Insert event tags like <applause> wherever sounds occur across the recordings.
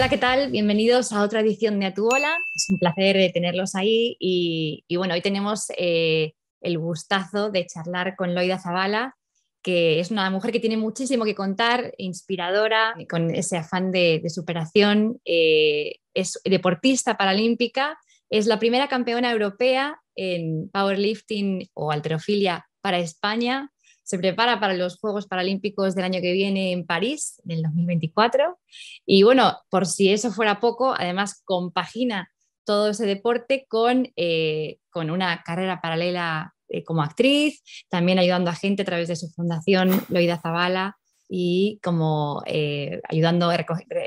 Hola, ¿qué tal? Bienvenidos a otra edición de A tu Es un placer eh, tenerlos ahí y, bueno, hoy tenemos eh, el gustazo de charlar con Loida Zavala, que es una mujer que tiene muchísimo que contar, inspiradora, con ese afán de, superación, eh, es deportista paralímpica, es la primera campeona europea en powerlifting o alterofilia para España, se prepara para los Juegos Paralímpicos del año que viene en París, en el 2024. Y bueno, por si eso fuera poco, además compagina todo ese deporte con, eh, con una carrera paralela eh, como actriz, también ayudando a gente a través de su fundación Loida Zavala y como eh, ayudando,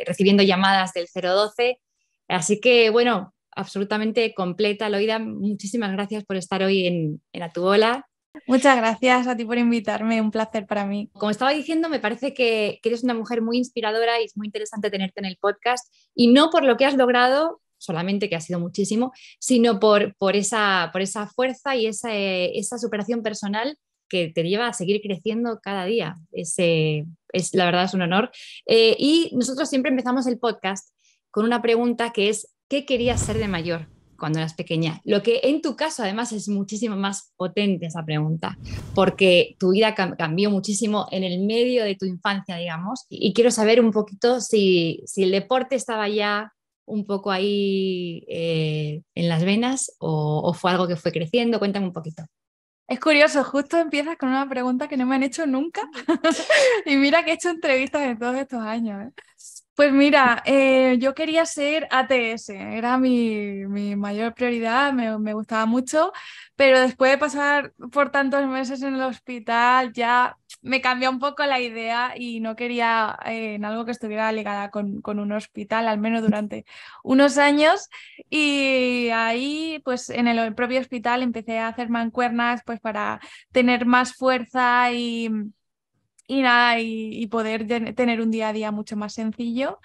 recibiendo llamadas del 012. Así que bueno, absolutamente completa, Loida. Muchísimas gracias por estar hoy en, en Atuola Muchas gracias a ti por invitarme, un placer para mí. Como estaba diciendo, me parece que, eres una mujer muy inspiradora y es muy interesante tenerte en el podcast, y no por lo que has logrado, solamente que ha sido muchísimo, sino por, esa, fuerza y esa, superación personal que te lleva a seguir creciendo cada día. Es, la verdad es un honor. Eh, y nosotros siempre empezamos el podcast con una pregunta que es, ¿qué querías ser de mayor? cuando eras pequeña. Lo que en tu caso además es muchísimo más potente esa pregunta, porque tu vida cambió muchísimo en el medio de tu infancia, digamos, y quiero saber un poquito si, el deporte estaba ya un poco ahí eh, en las venas o, fue algo que fue creciendo. Cuéntame un poquito. Es curioso, justo empiezas con una pregunta que no me han hecho nunca. <laughs> y mira que he hecho entrevistas en todos estos años. ¿eh? Pues mira, eh, yo quería ser ATS, era mi, mi mayor prioridad, me, gustaba mucho, pero después de pasar por tantos meses en el hospital ya me cambió un poco la idea y no quería eh, en algo que estuviera ligada con, con, un hospital, al menos durante unos años. Y ahí, pues en el, el propio hospital empecé a hacer mancuernas pues, para tener más fuerza y y poder tener un día a día mucho más sencillo.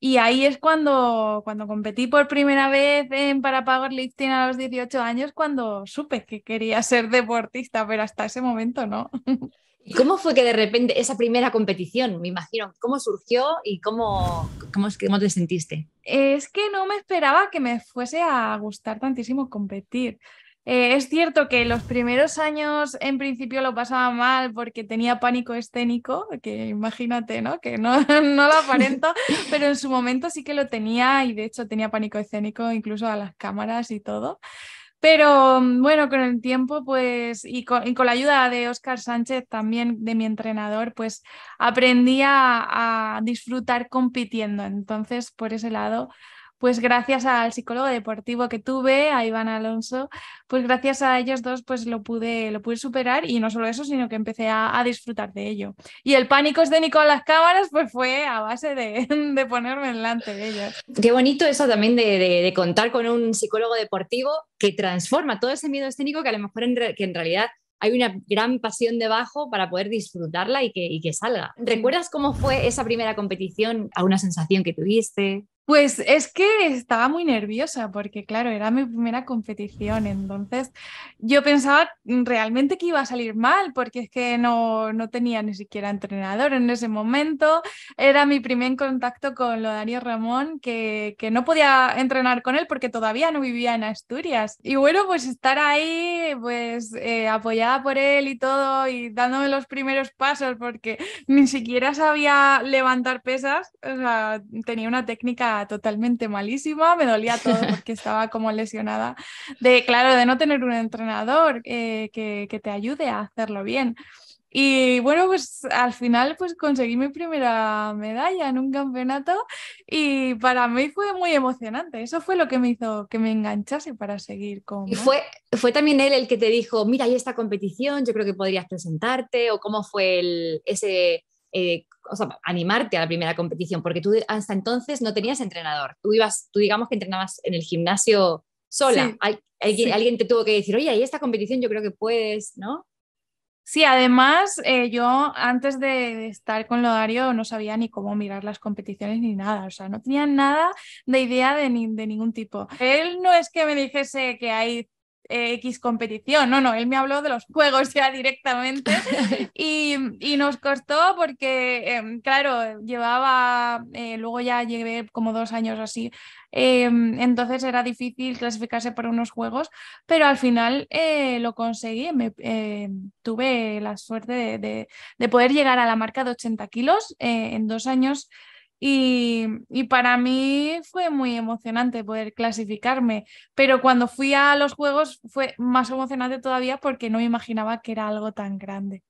Y ahí es cuando, cuando competí por primera vez en para powerlifting a los 18 años, cuando supe que quería ser deportista, pero hasta ese momento no. <laughs> ¿Y cómo fue que de repente esa primera competición, me imagino, cómo surgió y cómo, cómo, cómo te sentiste? Es que no me esperaba que me fuese a gustar tantísimo competir. Eh, es cierto que los primeros años en principio lo pasaba mal porque tenía pánico escénico, que imagínate, ¿no? Que no, <laughs> no lo aparento, <laughs> pero en su momento sí que lo tenía y de hecho tenía pánico escénico incluso a las cámaras y todo. Pero bueno, con el tiempo, pues, y con, la ayuda de Óscar Sánchez, también de mi entrenador, pues aprendí a disfrutar compitiendo. Entonces, por ese lado, pues gracias al psicólogo deportivo que tuve, a Iván Alonso, pues gracias a ellos dos pues lo pude, lo pude superar y no solo eso, sino que empecé a, disfrutar de ello. Y el pánico escénico a las cámaras pues fue a base de, <laughs> ponerme delante de ellos. Qué bonito eso también de, contar con un psicólogo deportivo que transforma todo ese miedo escénico que a lo mejor en, que en realidad hay una gran pasión debajo para poder disfrutarla y que, y que, salga. ¿Recuerdas cómo fue esa primera competición? ¿Alguna sensación que tuviste? Pues es que estaba muy nerviosa porque, claro, era mi primera competición, entonces yo pensaba realmente que iba a salir mal porque es que no, tenía ni siquiera entrenador en ese momento, era mi primer contacto con lo Darío Ramón, que, no podía entrenar con él porque todavía no vivía en Asturias. Y bueno, pues estar ahí, pues eh, apoyada por él y todo y dándome los primeros pasos porque ni siquiera sabía levantar pesas, o sea, tenía una técnica totalmente malísima, me dolía todo <laughs> porque estaba como lesionada de, claro, de no tener un entrenador eh, que, te ayude a hacerlo bien. Y bueno, pues al final pues conseguí mi primera medalla en un campeonato y para mí fue muy emocionante. Eso fue lo que me hizo que me enganchase para seguir con... ¿Y fue, fue también él el que te dijo, mira, hay esta competición, yo creo que podrías presentarte? ¿O cómo fue el, ese, eh, o sea, animarte a la primera competición, porque tú hasta entonces no tenías entrenador. Tú ibas, tú digamos que entrenabas en el gimnasio sola. alguien, te tuvo que decir, oye, hay esta competición, yo creo que puedes, ¿no? Sí, además eh, yo antes de estar con Lodario no sabía ni cómo mirar las competiciones ni nada, o sea, no tenía nada de idea de, de ningún tipo. Él no es que me dijese que hay X competición. No, no, él me habló de los juegos ya directamente <laughs> y, nos costó porque, em, claro, llevaba, eh, luego ya llevé como dos años así, em, entonces era difícil clasificarse por unos juegos, pero al final eh, lo conseguí, em, tuve la suerte de, de, poder llegar a la marca de 80 kilos eh, en dos años y, para mí fue muy emocionante poder clasificarme, pero cuando fui a los Juegos fue más emocionante todavía porque no me imaginaba que era algo tan grande.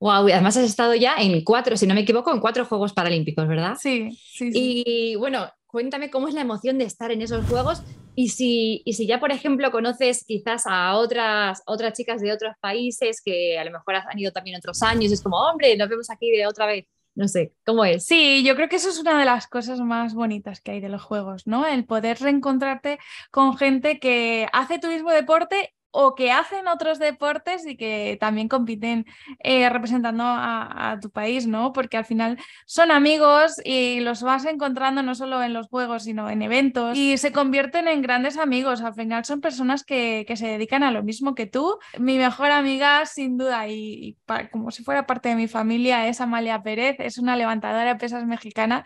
Wow, y además has estado ya en cuatro, si no me equivoco, en cuatro Juegos Paralímpicos, ¿verdad? Sí, sí. Y bueno, cuéntame cómo es la emoción de estar en esos Juegos y si, ya, por ejemplo, conoces quizás a otras, otras chicas de otros países que a lo mejor han ido también otros años, es como, hombre, nos vemos aquí de otra vez. No sé, ¿cómo es? Sí, yo creo que eso es una de las cosas más bonitas que hay de los juegos, ¿no? El poder reencontrarte con gente que hace tu mismo deporte o que hacen otros deportes y que también compiten eh, representando a, tu país, ¿no? Porque al final son amigos y los vas encontrando no solo en los juegos, sino en eventos y se convierten en grandes amigos. Al final son personas que, se dedican a lo mismo que tú. Mi mejor amiga, sin duda, y, como si fuera parte de mi familia, es Amalia Pérez, es una levantadora de pesas mexicana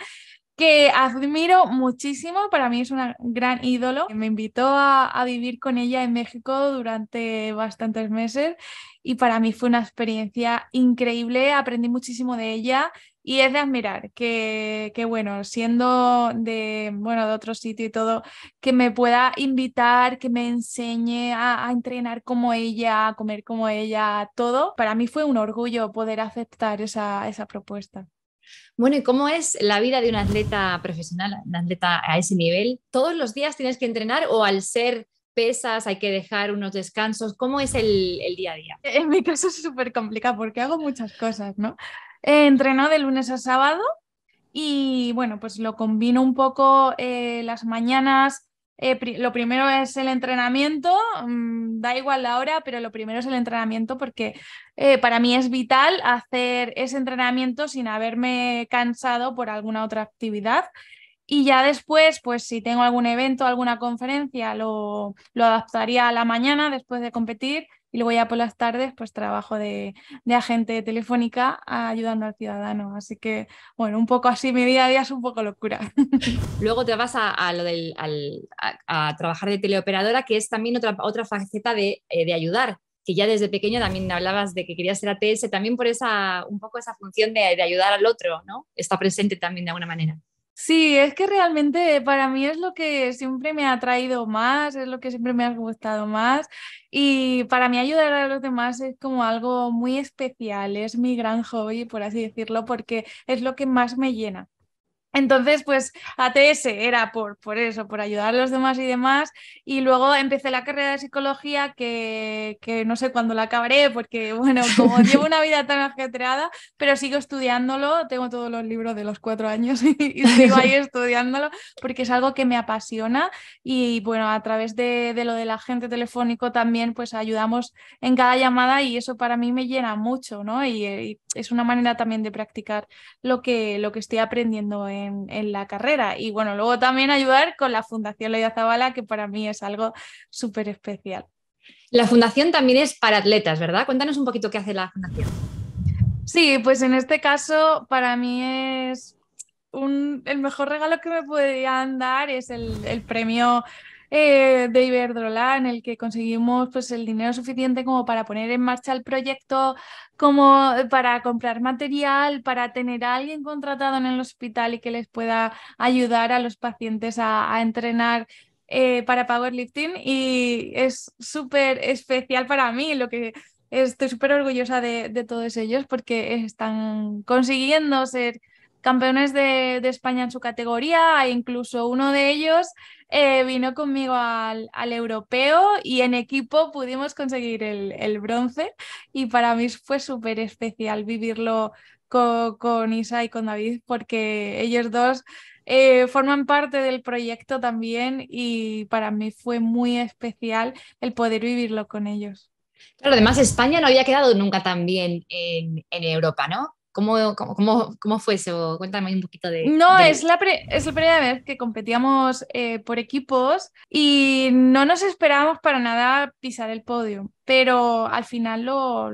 que admiro muchísimo, para mí es una gran ídolo. Me invitó a, vivir con ella en México durante bastantes meses y para mí fue una experiencia increíble, aprendí muchísimo de ella y es de admirar que, que bueno, siendo de, bueno, de otro sitio y todo, que me pueda invitar, que me enseñe a, entrenar como ella, a comer como ella, todo. Para mí fue un orgullo poder aceptar esa propuesta. Bueno, ¿y cómo es la vida de un atleta profesional, un atleta a ese nivel? ¿Todos los días tienes que entrenar o al ser pesas, hay que dejar unos descansos? ¿Cómo es el, día a día? En mi caso es súper complicado porque hago muchas cosas, ¿no? Eh, entreno de lunes a sábado y bueno, pues lo combino un poco eh, las mañanas eh, lo primero es el entrenamiento, mm, da igual la hora, pero lo primero es el entrenamiento porque eh, para mí es vital hacer ese entrenamiento sin haberme cansado por alguna otra actividad. Y ya después, pues si tengo algún evento, alguna conferencia, lo, lo adaptaría a la mañana después de competir y luego ya por las tardes, pues trabajo de, de agente telefónica ayudando al ciudadano. Así que, bueno, un poco así, mi día a día es un poco locura. <laughs> Luego te vas a, lo del, a, trabajar de teleoperadora, que es también otra, otra faceta eh, de, ayudar, que ya desde pequeño también hablabas de que querías ser ATS, también por esa, un poco esa función de, de, ayudar al otro, ¿no? Está presente también de alguna manera. Sí, es que realmente para mí es lo que siempre me ha atraído más, es lo que siempre me ha gustado más y para mí ayudar a los demás es como algo muy especial, es mi gran hobby, por así decirlo, porque es lo que más me llena. Entonces, pues ATS era por, por eso, por ayudar a los demás y demás. Y luego empecé la carrera de psicología, que, no sé cuándo la acabaré, porque bueno, como llevo una vida tan ajetreada, pero sigo estudiándolo, tengo todos los libros de los cuatro años <laughs> y, sigo ahí estudiándolo, porque es algo que me apasiona. Y bueno, a través de, de lo del agente telefónico también, pues ayudamos en cada llamada y eso para mí me llena mucho, ¿no? Y, eh, es una manera también de practicar lo que, lo que estoy aprendiendo en, la carrera. Y bueno, luego también ayudar con la Fundación Leida Zavala, que para mí es algo súper especial. La fundación también es para atletas, ¿verdad? Cuéntanos un poquito qué hace la fundación. Sí, pues en este caso para mí es un, el mejor regalo que me podrían dar, es el, el premio eh, de Iberdrola en el que conseguimos pues, el dinero suficiente como para poner en marcha el proyecto, como eh, para comprar material, para tener a alguien contratado en el hospital y que les pueda ayudar a los pacientes a, entrenar eh, para powerlifting y es súper especial para mí lo que estoy súper orgullosa de, todos ellos porque están consiguiendo ser campeones de, de España en su categoría e incluso uno de ellos eh, vino conmigo al, europeo y en equipo pudimos conseguir el, bronce y para mí fue súper especial vivirlo con, Isa y con David porque ellos dos eh, forman parte del proyecto también y para mí fue muy especial el poder vivirlo con ellos. Pero además España no había quedado nunca tan bien en Europa, ¿no? ¿Cómo, cómo, fue eso? Cuéntame un poquito de... No, Es, la primera vez que competíamos eh, por equipos y no nos esperábamos para nada pisar el podio, pero al final lo,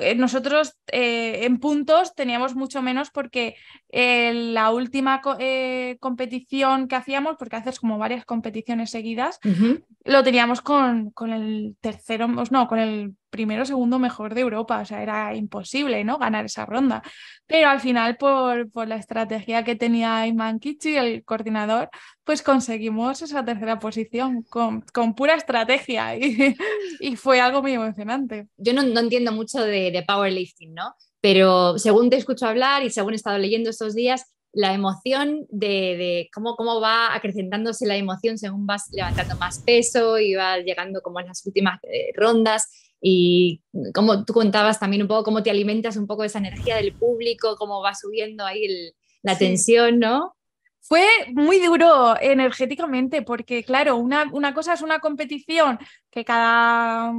eh, nosotros eh, en puntos teníamos mucho menos porque la última competición que hacíamos, porque haces como varias competiciones seguidas, lo teníamos con, con, el tercero, pues no, con el primero, segundo mejor de Europa, o sea, era imposible, ¿no? Ganar esa ronda. Pero al final, por, por la estrategia que tenía Iman Kichi, el coordinador, pues conseguimos esa tercera posición con, con pura estrategia y, fue algo muy emocionante. Yo no, no entiendo mucho de, powerlifting, ¿no? Pero según te escucho hablar y según he estado leyendo estos días, la emoción de, de cómo, cómo, va acrecentándose la emoción según vas levantando más peso y vas llegando como en las últimas eh, rondas y como tú contabas también un poco cómo te alimentas un poco de esa energía del público, cómo va subiendo ahí la tensión, ¿no? Fue muy duro energéticamente porque, claro, una, una cosa es una competición que cada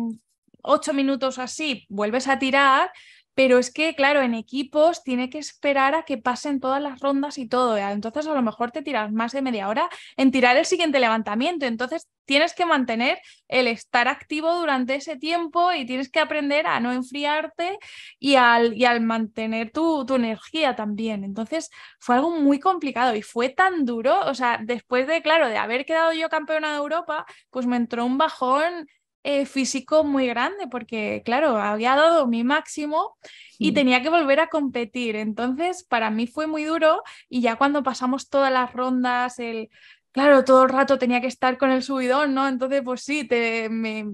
ocho minutos así vuelves a tirar, pero es que, claro, en equipos tiene que esperar a que pasen todas las rondas y todo. Entonces, a lo mejor te tiras más de media hora en tirar el siguiente levantamiento. Entonces, tienes que mantener el estar activo durante ese tiempo y tienes que aprender a no enfriarte y al, y al mantener tu, tu energía también. Entonces, fue algo muy complicado y fue tan duro. O sea, después de, claro, de haber quedado yo campeona de Europa, pues me entró un bajón eh, físico muy grande, porque claro, había dado mi máximo y mm. tenía que volver a competir. Entonces, para mí fue muy duro y ya cuando pasamos todas las rondas, el, claro, todo el rato tenía que estar con el subidón, ¿no? Entonces, pues sí, me,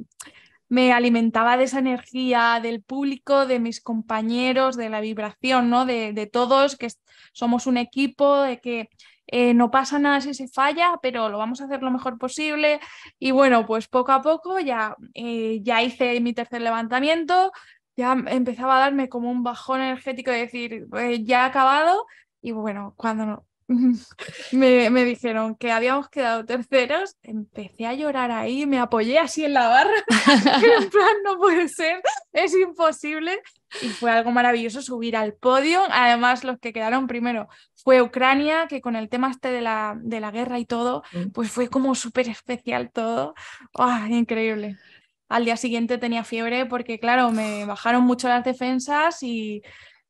me, alimentaba de esa energía del público, de mis compañeros, de la vibración, ¿no? De, de todos, que somos un equipo, de que eh, no pasa nada si se falla, pero lo vamos a hacer lo mejor posible. Y bueno, pues poco a poco ya, eh, ya hice mi tercer levantamiento, ya empezaba a darme como un bajón energético de decir, eh, ya ha acabado. Y bueno, cuando <laughs> me, me, dijeron que habíamos quedado terceros, empecé a llorar ahí, me apoyé así en la barra, <laughs> en plan, no puede ser, es imposible y fue algo maravilloso subir al podio. Además, los que quedaron primero fue Ucrania, que con el tema este de la, de la guerra y todo, mm. pues fue como súper especial todo. Ah, increíble. Al día siguiente tenía fiebre porque, claro, me bajaron mucho las defensas y,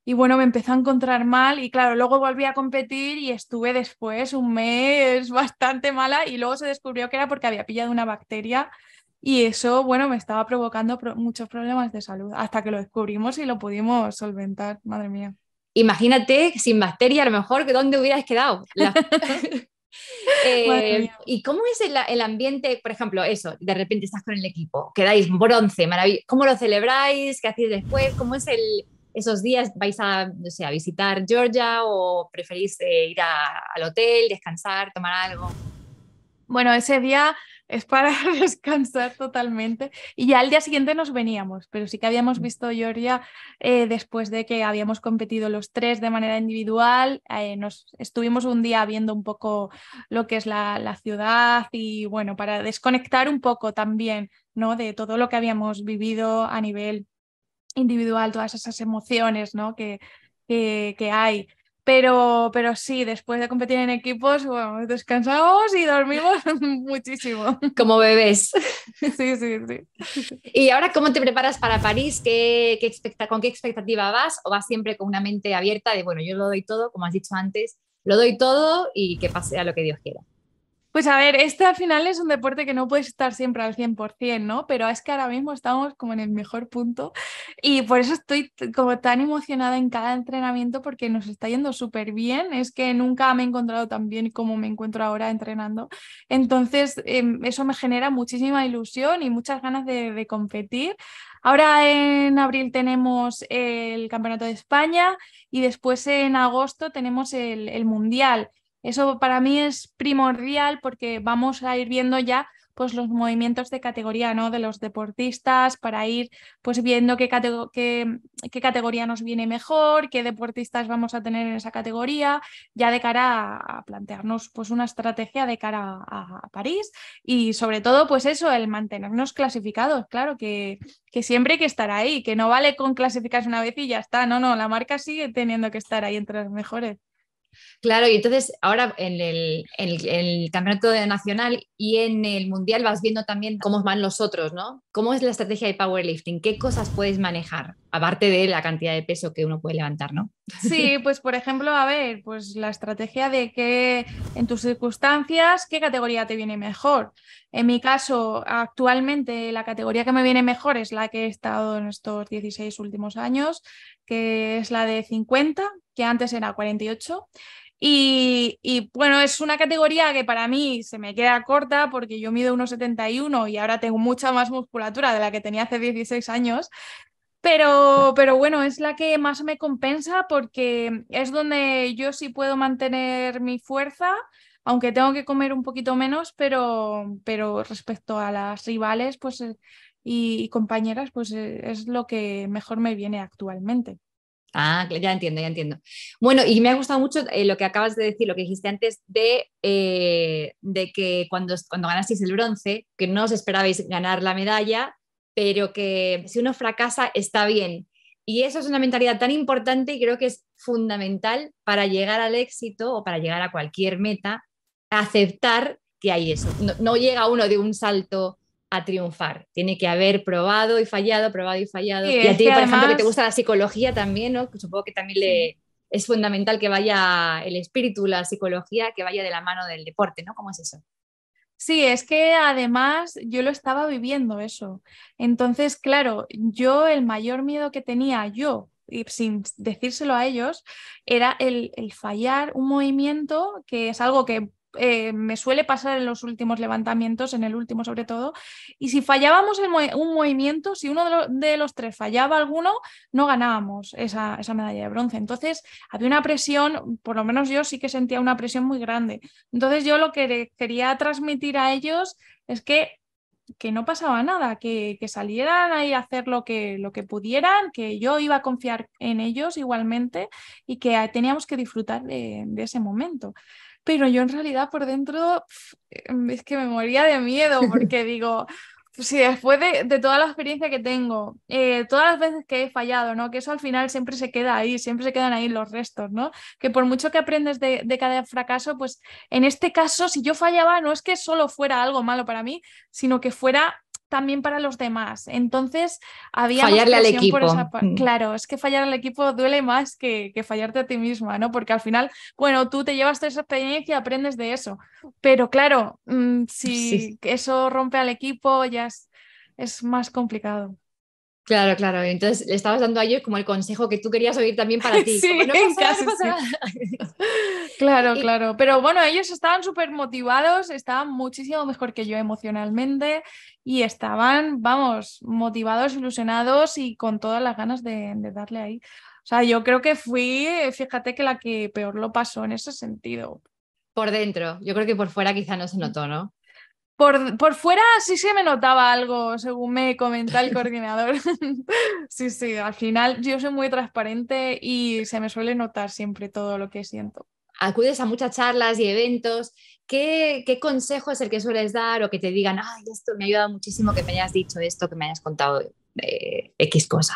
y bueno, me empezó a encontrar mal y claro, luego volví a competir y estuve después un mes <laughs> bastante mala y luego se descubrió que era porque había pillado una bacteria y eso, bueno, me estaba provocando muchos problemas de salud hasta que lo descubrimos y lo pudimos solventar, madre mía. Imagínate sin bacteria, a lo mejor, ¿dónde hubieras quedado? <laughs> <laughs> Eh, ¿Y cómo es el, ambiente, por ejemplo, eso, de repente estás con el equipo, quedáis bronce, maravilloso, ¿cómo lo celebráis? ¿Qué hacéis después? ¿Cómo es el, esos días? ¿Vais a, a visitar Georgia o preferís eh, ir al hotel, descansar, tomar algo? Bueno, ese día es para <laughs> descansar totalmente. Y ya al día siguiente nos veníamos, pero sí que habíamos mm. visto Georgia eh, después de que habíamos competido los tres de manera individual. Eh, nos estuvimos un día viendo un poco lo que es la, la, ciudad y bueno, para desconectar un poco también ¿no? de todo lo que habíamos vivido a nivel individual, todas esas emociones ¿no? que, que, que hay. Pero, pero sí, después de competir en equipos, bueno, descansamos y dormimos <laughs> <laughs> muchísimo. Como bebés. <laughs> Sí, sí, sí. ¿Y ahora cómo te preparas para París? ¿Qué, qué ¿Con qué expectativa vas? ¿O vas siempre con una mente abierta de, bueno, yo lo doy todo, como has dicho antes, lo doy todo y que pase a lo que Dios quiera? Pues a ver, este al final es un deporte que no puedes estar siempre al 100%, ¿no? Pero es que ahora mismo estamos como en el mejor punto y por eso estoy como tan emocionada en cada entrenamiento porque nos está yendo súper bien. Es que nunca me he encontrado tan bien como me encuentro ahora entrenando. Entonces, em, eso me genera muchísima ilusión y muchas ganas de, competir. Ahora en abril tenemos el Campeonato de España y después en agosto tenemos el Mundial. Eso para mí es primordial porque vamos a ir viendo ya pues los movimientos de categoría ¿no? de los deportistas para ir pues viendo qué, categoría nos viene mejor, qué deportistas vamos a tener en esa categoría, ya de cara a plantearnos pues una estrategia de cara a, París y sobre todo pues eso, el mantenernos clasificados, claro que, que, siempre hay que estar ahí, que no vale con clasificarse una vez y ya está, no, no, la marca sigue teniendo que estar ahí entre los mejores. Claro, y entonces ahora en el, campeonato nacional y en el mundial vas viendo también cómo van los otros, ¿no? ¿Cómo es la estrategia de powerlifting? ¿Qué cosas puedes manejar? aparte de la cantidad de peso que uno puede levantar, ¿no? Sí, pues por ejemplo, a ver, pues la estrategia de que en tus circunstancias, ¿qué categoría te viene mejor? En mi caso, actualmente la categoría que me viene mejor es la que he estado en estos 16 últimos años, que es la de 50, que antes era 48. Y, y, bueno, es una categoría que para mí se me queda corta porque yo mido 1,71 y ahora tengo mucha más musculatura de la que tenía hace 16 años. Pero, pero bueno, es la que más me compensa porque es donde yo sí puedo mantener mi fuerza, aunque tengo que comer un poquito menos, pero, respecto a las rivales pues, eh, y, compañeras, pues eh, es lo que mejor me viene actualmente. Ah, ya entiendo, ya entiendo. Bueno, y me ha gustado mucho eh, lo que acabas de decir, lo que dijiste antes de, de que cuando, cuando ganasteis el bronce, que no os esperabais ganar la medalla, pero que si uno fracasa está bien. Y eso es una mentalidad tan importante y creo que es fundamental para llegar al éxito o para llegar a cualquier meta, aceptar que hay eso. No, llega uno de un salto a triunfar. Tiene que haber probado y fallado, probado y fallado. y, a ti, por ejemplo, que te gusta la psicología también, ¿no? Supongo que también le, es fundamental que vaya el espíritu, la psicología, que vaya de la mano del deporte, ¿no? ¿Cómo es eso? Sí, es que además yo lo estaba viviendo eso. Entonces, claro, yo el mayor miedo que tenía yo, y sin decírselo a ellos, era el, el fallar un movimiento que es algo que eh, me suele pasar en los últimos levantamientos, en el último sobre todo, y si fallábamos en un movimiento, si uno de, los tres fallaba alguno, no ganábamos esa, medalla de bronce. Entonces había una presión, por lo menos yo sí que sentía una presión muy grande. Entonces yo lo que quería transmitir a ellos es que que no pasaba nada, que, salieran ahí a hacer lo que, lo que pudieran, que yo iba a confiar en ellos igualmente y que teníamos que disfrutar de ese momento pero yo en realidad por dentro em, es que me moría de miedo <laughs> porque digo, pues si después de, toda la experiencia que tengo, eh, todas las veces que he fallado, ¿no? Que eso al final siempre se queda ahí, siempre se quedan ahí los restos, ¿no? Que por mucho que aprendes de, cada fracaso, pues en este caso, si yo fallaba, no es que solo fuera algo malo para mí, sino que fuera también para los demás. Entonces, había fallarle al equipo. Mm. claro, es que fallar al equipo duele más que, que, fallarte a ti misma, ¿no? Porque al final, bueno, tú te llevas toda esa experiencia y aprendes de eso. Pero claro, mm, si eso rompe al equipo, ya es más complicado. Claro, claro. Entonces le estabas dando a ellos como el consejo que tú querías oír también para ti. claro, claro. Pero bueno, ellos estaban súper motivados, estaban muchísimo mejor que yo emocionalmente y estaban, vamos, motivados, ilusionados y con todas las ganas de, de darle ahí. O sea, yo creo que fui, fíjate que la que peor lo pasó en ese sentido. Por dentro, yo creo que por fuera quizá no se mm. notó, ¿no? Por, por, fuera sí se me notaba algo, según me comenta el <laughs> coordinador. <laughs> sí, sí, al final yo soy muy transparente y se me suele notar siempre todo lo que siento. Acudes a muchas charlas y eventos. ¿Qué, qué consejo es el que sueles dar o que te digan, ay, esto me ha ayudado muchísimo que me hayas dicho esto, que me hayas contado eh, X cosa?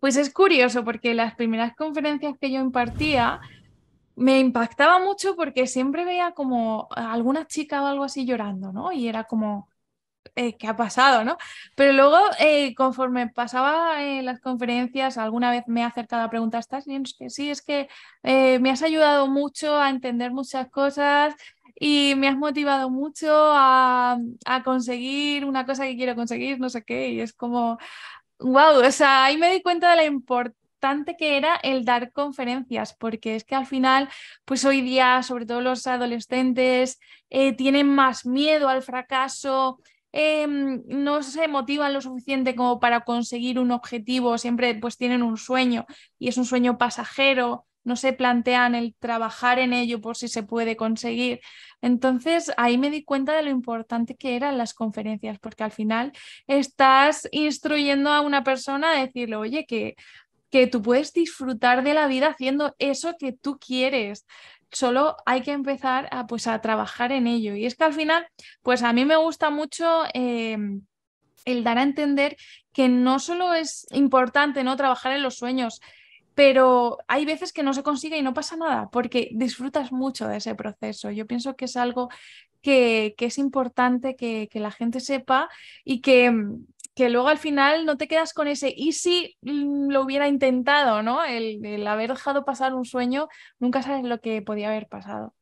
Pues es curioso porque las primeras conferencias que yo impartía, me impactaba mucho porque siempre veía como alguna chica o algo así llorando, ¿no? Y era como, eh, ¿qué ha pasado, no? Pero luego, eh, conforme pasaba en eh, las conferencias, alguna vez me he acercado a preguntar, ¿estás bien? Sí, es que me has ayudado mucho a entender muchas cosas y me has motivado mucho a, a conseguir una cosa que quiero conseguir, no sé qué, y es como, wow, o sea, ahí me di cuenta de la importancia que era el dar conferencias, porque es que al final, pues hoy día, sobre todo los adolescentes, eh, tienen más miedo al fracaso, em, no se motivan lo suficiente como para conseguir un objetivo, siempre pues tienen un sueño y es un sueño pasajero, no se plantean el trabajar en ello por si se puede conseguir. Entonces ahí me di cuenta de lo importante que eran las conferencias, porque al final estás instruyendo a una persona a decirle, oye, que que tú puedes disfrutar de la vida haciendo eso que tú quieres. Solo hay que empezar a, pues, a trabajar en ello. Y es que al final, pues a mí me gusta mucho em, el dar a entender que no solo es importante ¿no? trabajar en los sueños, pero hay veces que no se consigue y no pasa nada, porque disfrutas mucho de ese proceso. Yo pienso que es algo que, es importante que, que, la gente sepa y que, em, que luego al final no te quedas con ese, y si lo hubiera intentado, ¿no? El, haber dejado pasar un sueño, nunca sabes lo que podía haber pasado.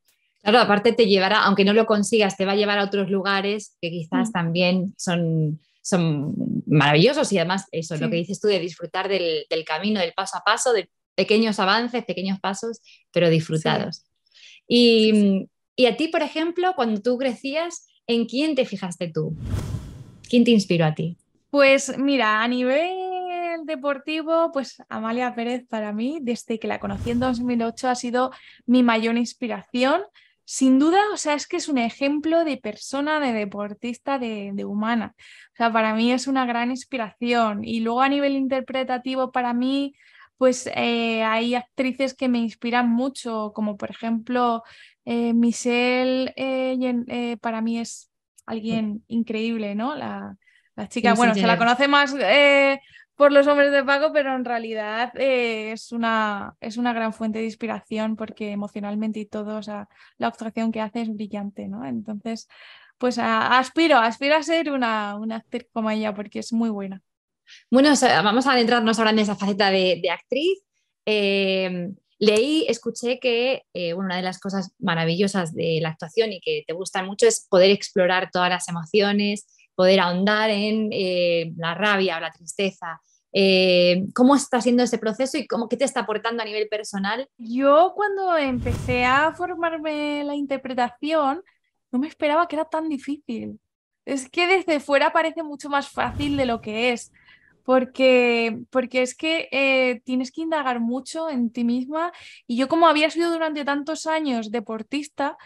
Claro, aparte te llevará, aunque no lo consigas, te va a llevar a otros lugares que quizás mm. también son, son maravillosos y además eso, lo que dices tú de disfrutar del, camino, del paso a paso, de pequeños avances, pequeños pasos, pero disfrutados. Y, y, a ti, por ejemplo, cuando tú crecías, ¿en quién te fijaste tú? ¿Quién te inspiró a ti? Pues mira, a nivel deportivo, pues Amalia Pérez para mí, desde que la conocí en 2008, ha sido mi mayor inspiración. Sin duda, o sea, es que es un ejemplo de persona, de deportista, de, humana. O sea, para mí es una gran inspiración. Y luego a nivel interpretativo, para mí, pues eh, hay actrices que me inspiran mucho, como por ejemplo eh, Michelle, eh, para mí es alguien increíble, ¿no? La chica, bueno, se la conoce más eh, por los hombres de pago, pero en realidad eh, es, una, es una gran fuente de inspiración porque emocionalmente y todo, o sea, la actuación que hace es brillante, ¿no? Entonces, pues aspiro, aspiro a ser una, actriz como ella porque es muy buena. Bueno, vamos a adentrarnos ahora en esa faceta de, actriz. Em, leí, escuché que eh, una de las cosas maravillosas de la actuación y que te gustan mucho es poder explorar todas las emociones, poder ahondar en eh, la rabia o la tristeza. Eh, ¿Cómo está siendo ese proceso y cómo, qué te está aportando a nivel personal? Yo cuando empecé a formarme la interpretación, no me esperaba que era tan difícil. Es que desde fuera parece mucho más fácil de lo que es, porque, porque es que eh, tienes que indagar mucho en ti misma. Y yo como había sido durante tantos años deportista,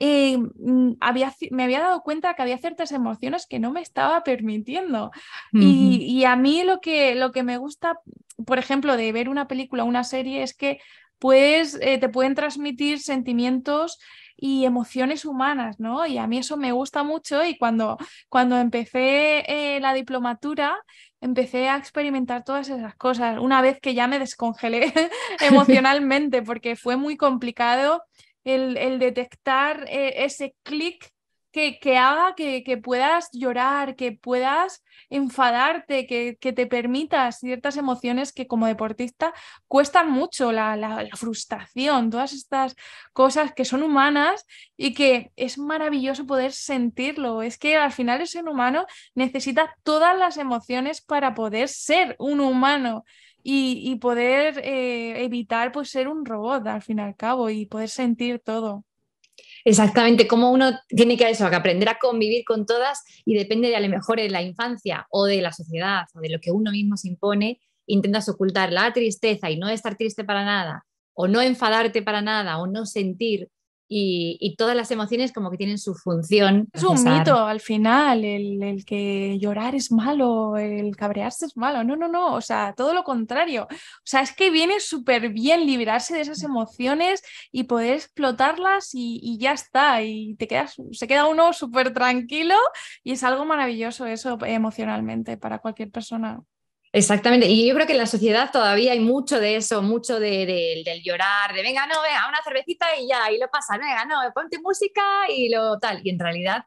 y eh, mm, había, me había dado cuenta que había ciertas emociones que no me estaba permitiendo. y, a mí lo que, lo que me gusta, por ejemplo, de ver una película o una serie es que pues, te pueden transmitir sentimientos y emociones humanas, ¿no? Y a mí eso me gusta mucho y cuando, cuando empecé eh, la diplomatura, empecé a experimentar todas esas cosas, una vez que ya me descongelé <laughs> <laughs> emocionalmente, porque fue muy complicado el, detectar eh, ese clic que, haga que, puedas llorar, que puedas enfadarte, que, te permitas ciertas emociones que como deportista cuestan mucho, la, frustración, todas estas cosas que son humanas y que es maravilloso poder sentirlo. Es que al final el ser humano necesita todas las emociones para poder ser un humano y, poder eh, evitar pues, ser un robot al fin y al cabo y poder sentir todo. Exactamente, como uno tiene que, eso, que aprender a convivir con todas y depende de a lo mejor de la infancia o de la sociedad o de lo que uno mismo se impone, intentas ocultar la tristeza y no estar triste para nada o no enfadarte para nada o no sentir y, todas las emociones como que tienen su función. Es un mito al final, el, que llorar es malo, el cabrearse es malo. No, no, no, o sea, todo lo contrario. O sea, es que viene súper bien liberarse de esas emociones y poder explotarlas y, y, ya está. Y te quedas, se queda uno súper tranquilo y es algo maravilloso eso emocionalmente para cualquier persona. Exactamente, y yo creo que en la sociedad todavía hay mucho de eso, mucho de, del llorar, de venga, no, venga, una cervecita y ya, y lo pasa, venga, no, ponte música y lo tal. Y en realidad,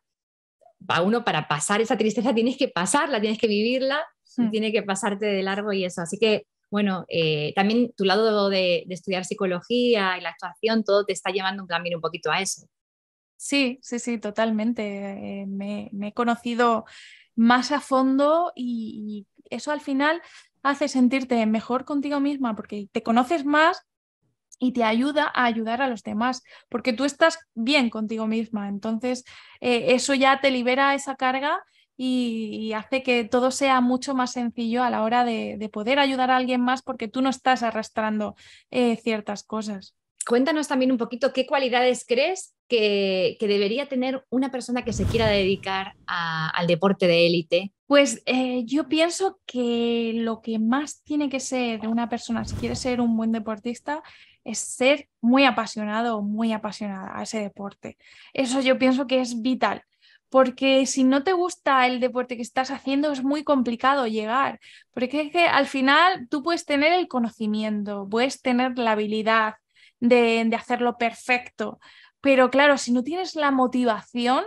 a uno para pasar esa tristeza tienes que pasarla, tienes que vivirla, tienes hmm. tiene que pasarte de largo y eso. Así que, bueno, eh, también tu lado de, estudiar psicología y la actuación, todo te está llevando también un poquito a eso. Sí, sí, sí, totalmente. Eh, me, he conocido más a fondo y eso al final hace sentirte mejor contigo misma porque te conoces más y te ayuda a ayudar a los demás, porque tú estás bien contigo misma. Entonces, eh, eso ya te libera esa carga y, hace que todo sea mucho más sencillo a la hora de, poder ayudar a alguien más porque tú no estás arrastrando eh, ciertas cosas. Cuéntanos también un poquito qué cualidades crees que, debería tener una persona que se quiera dedicar al deporte de élite pues eh, yo pienso que lo que más tiene que ser una persona si quiere ser un buen deportista es ser muy apasionado o muy apasionada a ese deporte. Eso yo pienso que es vital, porque si no te gusta el deporte que estás haciendo es muy complicado llegar, porque es que al final tú puedes tener el conocimiento, puedes tener la habilidad de, de hacerlo perfecto, pero claro, si no tienes la motivación,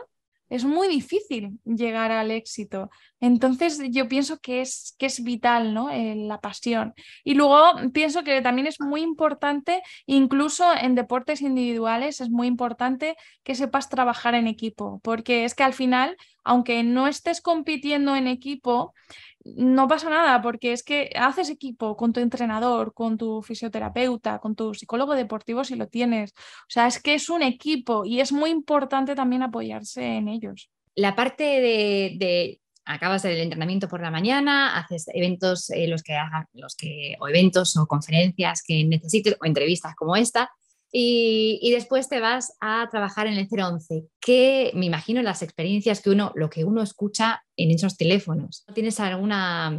es muy difícil llegar al éxito. Entonces yo pienso que es, que es vital ¿no? Eh, la pasión. Y luego pienso que también es muy importante, incluso en deportes individuales, es muy importante que sepas trabajar en equipo, porque es que al final, aunque no estés compitiendo en equipo, no pasa nada, porque es que haces equipo con tu entrenador, con tu fisioterapeuta, con tu psicólogo deportivo si lo tienes. O sea, es que es un equipo y es muy importante también apoyarse en ellos. La parte de, de acabas el entrenamiento por la mañana, haces eventos, eh, los que los que, o eventos o conferencias que necesites, o entrevistas como esta, y, después te vas a trabajar en el 011, que me imagino las experiencias que uno, lo que uno escucha en esos teléfonos. ¿Tienes alguna,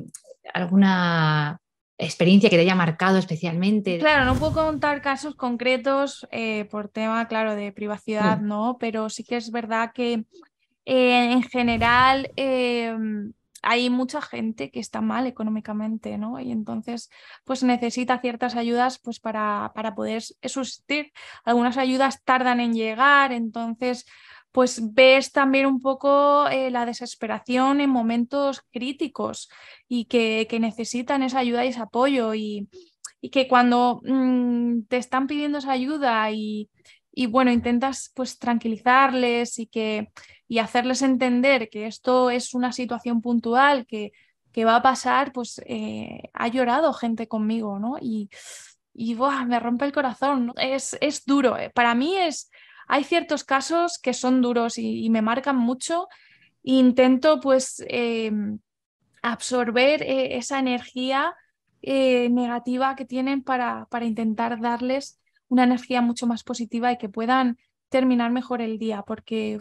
alguna experiencia que te haya marcado especialmente? Claro, no puedo contar casos concretos eh, por tema, claro, de privacidad, mm. no, pero sí que es verdad que eh, en general... Em, hay mucha gente que está mal económicamente, ¿no? Y entonces, pues necesita ciertas ayudas pues, para, para poder subsistir. Algunas ayudas tardan en llegar, entonces, pues ves también un poco eh, la desesperación en momentos críticos y que, necesitan esa ayuda y ese apoyo y, y que cuando mm, te están pidiendo esa ayuda y, y bueno, intentas pues tranquilizarles y, que, y hacerles entender que esto es una situación puntual que, que va a pasar, pues eh, ha llorado gente conmigo, ¿no? Y, y me rompe el corazón, es, es, duro, ¿eh? para mí es, hay ciertos casos que son duros y, me marcan mucho, intento pues eh, absorber esa energía negativa que tienen para, para intentar darles una energía mucho más positiva y que puedan terminar mejor el día, porque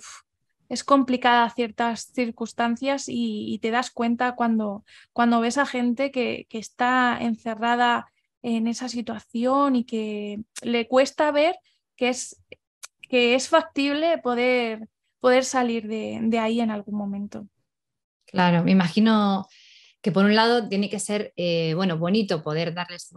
es complicada ciertas circunstancias y, te das cuenta cuando, cuando ves a gente que, está encerrada en esa situación y que le cuesta ver que es, que es factible poder, poder salir de, de ahí en algún momento. Claro, me imagino que por un lado tiene que ser eh, bueno, bonito poder darles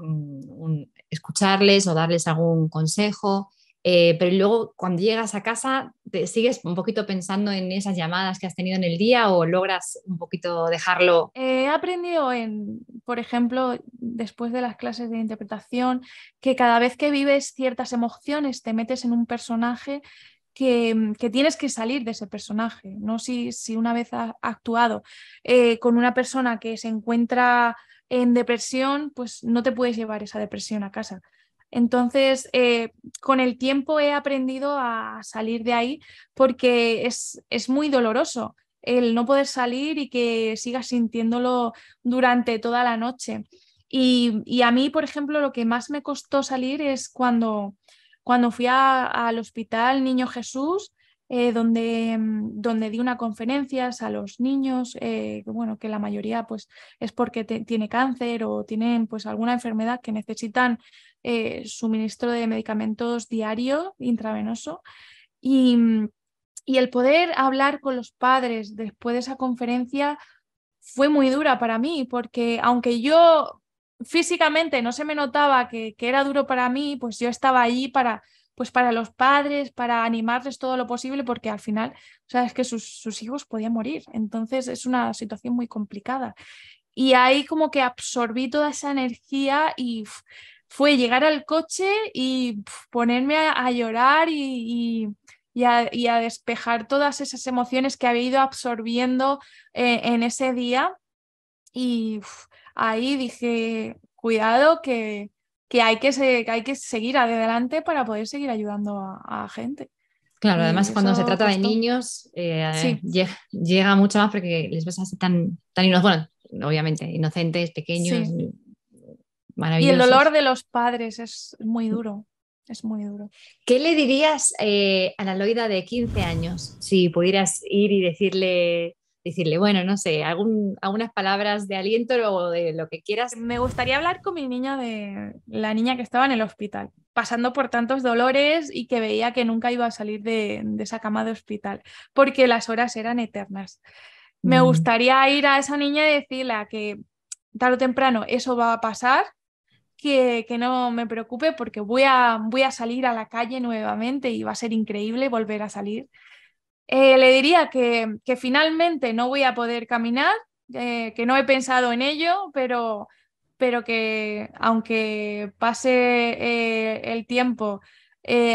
escucharles o darles algún consejo, eh, pero luego cuando llegas a casa te sigues un poquito pensando en esas llamadas que has tenido en el día o logras un poquito dejarlo. Eh, he aprendido en, por ejemplo, después de las clases de interpretación, que cada vez que vives ciertas emociones te metes en un personaje Mm, que, tienes que salir de ese personaje, ¿no? Si, si una vez has actuado eh, con una persona que se encuentra en depresión, pues no te puedes llevar esa depresión a casa. Entonces, eh, con el tiempo he aprendido a salir de ahí porque es, es muy doloroso el no poder salir y que sigas sintiéndolo durante toda la noche. Y, y, a mí, por ejemplo, lo que más me costó salir es cuando cuando fui al hospital Niño Jesús, eh, donde, mm, donde, di una conferencia a los niños, eh, bueno, que la mayoría pues, es porque tiene cáncer o tienen pues, alguna enfermedad que necesitan eh, suministro de medicamentos diario, intravenoso. Y, mm, y el poder hablar con los padres después de esa conferencia fue muy dura para mí, porque aunque yo físicamente no se me notaba que, que, era duro para mí, pues yo estaba allí para, pues para los padres, para animarles todo lo posible, porque al final, sabes que sus, hijos podían morir. Entonces es una situación muy complicada. Y ahí como que absorbí toda esa energía y fue llegar al coche y ponerme a, llorar y, y a, despejar todas esas emociones que había ido absorbiendo eh, en ese día. Y ahí dije, cuidado que, que hay, que, hay que seguir adelante para poder seguir ayudando a, gente. Claro, además cuando se trata de niños eh, llega, mucho más porque les ves así tan, tan inocentes, obviamente, inocentes, pequeños, Y el dolor de los padres es muy duro, es muy duro. ¿Qué le dirías eh, a la Loida de 15 años si pudieras ir y decirle decirle, bueno, no sé, algún, algunas palabras de aliento o de lo que quieras. Me gustaría hablar con mi niña de la niña que estaba en el hospital, pasando por tantos dolores y que veía que nunca iba a salir de, esa cama de hospital, porque las horas eran eternas. Me mm. gustaría ir a esa niña y decirle a que tarde o temprano eso va a pasar, que, no me preocupe porque voy a, voy a salir a la calle nuevamente y va a ser increíble volver a salir eh, le diría que, finalmente no voy a poder caminar, eh, que no he pensado en ello, pero, pero que aunque pase eh, el tiempo,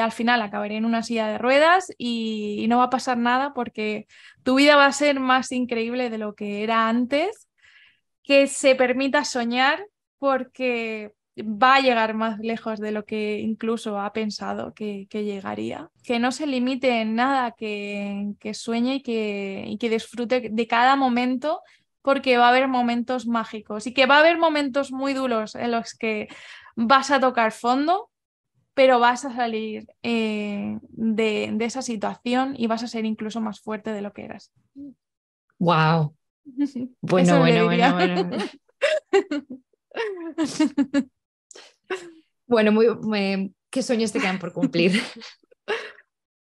al final acabaré en una silla de ruedas y no va a pasar nada porque tu vida va a ser más increíble de lo que era antes, que se permita soñar porque va a llegar más lejos de lo que incluso ha pensado que, llegaría. Que no se limite en nada, que, sueñe y que, disfrute de cada momento porque va a haber momentos mágicos y que va a haber momentos muy duros en los que vas a tocar fondo, pero vas a salir eh, de, esa situación y vas a ser incluso más fuerte de lo que eras. Wow. <laughs> bueno, bueno, bueno. <laughs> <laughs> Bueno, ¿qué sueños te quedan por cumplir? <laughs>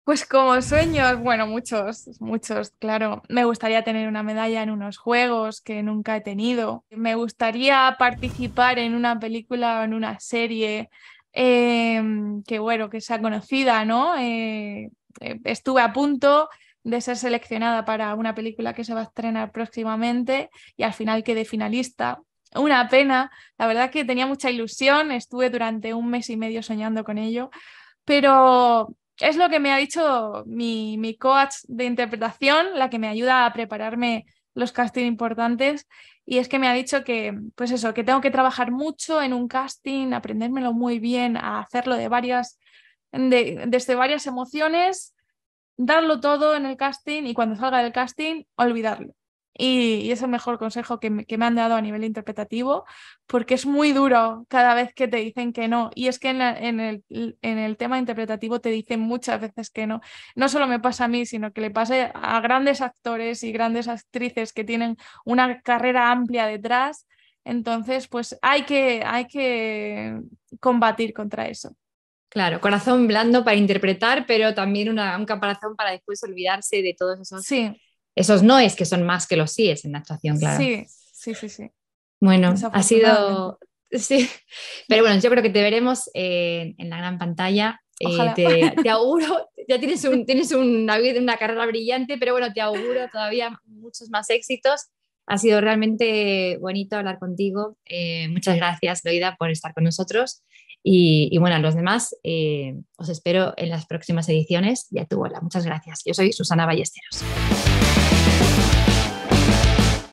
Pues como sueños, bueno, muchos, muchos, claro. Me gustaría tener una medalla en unos juegos que nunca he tenido. Me gustaría participar en una película o en una serie em, que, bueno, que sea conocida, ¿no? Eh, eh, estuve a punto de ser seleccionada para una película que se va a estrenar próximamente y al final quedé finalista una pena. La verdad que tenía mucha ilusión, estuve durante un mes y medio soñando con ello, pero es lo que me ha dicho mi, mi coach de interpretación, la que me ayuda a prepararme los castings importantes, y es que me ha dicho que, pues eso, que tengo que trabajar mucho en un casting, aprendérmelo muy bien, a hacerlo de varias, desde varias emociones, darlo todo en el casting y cuando salga del casting, olvidarlo y, es el mejor consejo que me, han dado a nivel interpretativo, porque es muy duro cada vez que te dicen que no. Y es que en, el, en el tema interpretativo te dicen muchas veces que no. No solo me pasa a mí, sino que le pasa a grandes actores y grandes actrices que tienen una carrera amplia detrás. Entonces, pues hay que, hay que combatir contra eso. Claro, corazón blando para interpretar, pero también una, un caparazón para después olvidarse de todos esos sí esos no es que son más que los síes en la actuación, claro. Sí, sí, sí, sí. Bueno, ha sido... <laughs> Sí, pero bueno, yo creo que te veremos eh, en la gran pantalla. Eh, <laughs> te, auguro, ya tienes, un, tienes una, una carrera brillante, pero bueno, te auguro todavía muchos más éxitos. Ha sido realmente bonito hablar contigo. Eh, muchas gracias, Loida, por estar con nosotros. Y, y bueno, a los demás, eh, os espero en las próximas ediciones tú hola. Muchas gracias. Yo soy Susana Ballesteros.